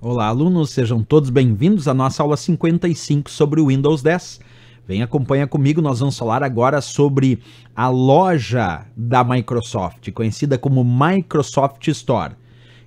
Olá, alunos, sejam todos bem-vindos à nossa aula 55 sobre o Windows 10. Vem, acompanha comigo, nós vamos falar agora sobre a loja da Microsoft, conhecida como Microsoft Store,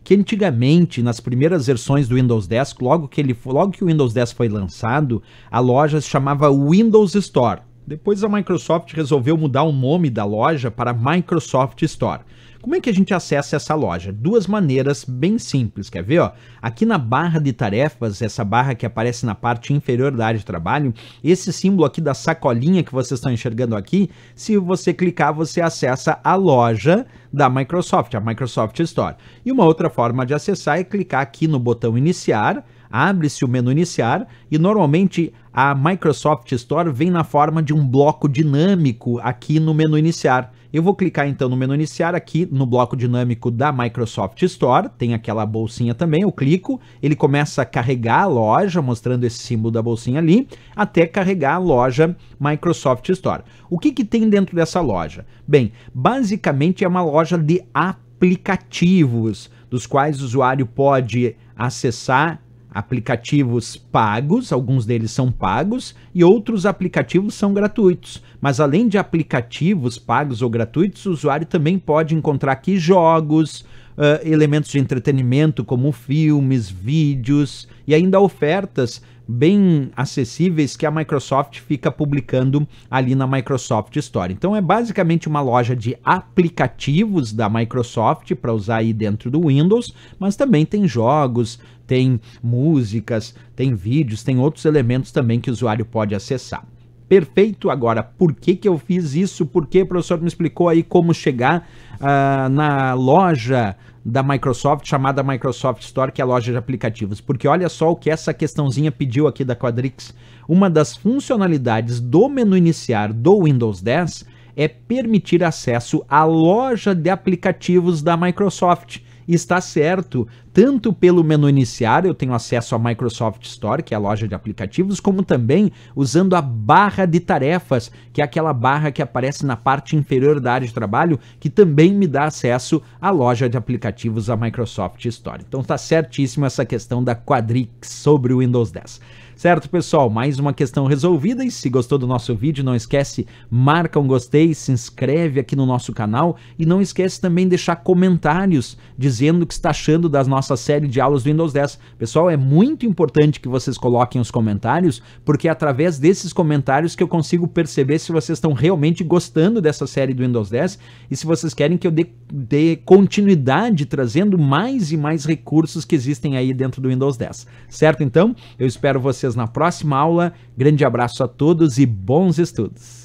que antigamente, nas primeiras versões do Windows 10, logo que, ele, logo que o Windows 10 foi lançado, a loja se chamava Windows Store. Depois a Microsoft resolveu mudar o nome da loja para Microsoft Store. Como é que a gente acessa essa loja? Duas maneiras bem simples, quer ver? Ó? Aqui na barra de tarefas, essa barra que aparece na parte inferior da área de trabalho, esse símbolo aqui da sacolinha que vocês estão enxergando aqui, se você clicar, você acessa a loja da Microsoft, a Microsoft Store. E uma outra forma de acessar é clicar aqui no botão iniciar, abre-se o menu iniciar e normalmente a Microsoft Store vem na forma de um bloco dinâmico aqui no menu iniciar. Eu vou clicar então no menu iniciar aqui no bloco dinâmico da Microsoft Store, tem aquela bolsinha também, eu clico, ele começa a carregar a loja, mostrando esse símbolo da bolsinha ali, até carregar a loja Microsoft Store. O que, que tem dentro dessa loja? Bem, basicamente é uma loja de aplicativos, dos quais o usuário pode acessar aplicativos pagos, alguns deles são pagos, e outros aplicativos são gratuitos. Mas além de aplicativos pagos ou gratuitos, o usuário também pode encontrar aqui jogos, uh, elementos de entretenimento como filmes, vídeos e ainda ofertas bem acessíveis que a Microsoft fica publicando ali na Microsoft Store. Então é basicamente uma loja de aplicativos da Microsoft para usar aí dentro do Windows, mas também tem jogos, tem músicas, tem vídeos, tem outros elementos também que o usuário pode acessar perfeito. Agora, por que, que eu fiz isso? Por que o professor me explicou aí como chegar uh, na loja da Microsoft, chamada Microsoft Store, que é a loja de aplicativos. Porque olha só o que essa questãozinha pediu aqui da Quadrix. Uma das funcionalidades do menu iniciar do Windows 10 é permitir acesso à loja de aplicativos da Microsoft. Está certo, tanto pelo menu iniciar, eu tenho acesso à Microsoft Store, que é a loja de aplicativos, como também usando a barra de tarefas, que é aquela barra que aparece na parte inferior da área de trabalho, que também me dá acesso à loja de aplicativos da Microsoft Store. Então tá certíssimo essa questão da Quadrix sobre o Windows 10. Certo, pessoal? Mais uma questão resolvida e se gostou do nosso vídeo, não esquece, marca um gostei, se inscreve aqui no nosso canal e não esquece também de deixar comentários dizendo o que está achando das nossas nossa série de aulas do Windows 10. Pessoal, é muito importante que vocês coloquem os comentários, porque é através desses comentários que eu consigo perceber se vocês estão realmente gostando dessa série do Windows 10 e se vocês querem que eu dê, dê continuidade trazendo mais e mais recursos que existem aí dentro do Windows 10. Certo então? Eu espero vocês na próxima aula. Grande abraço a todos e bons estudos!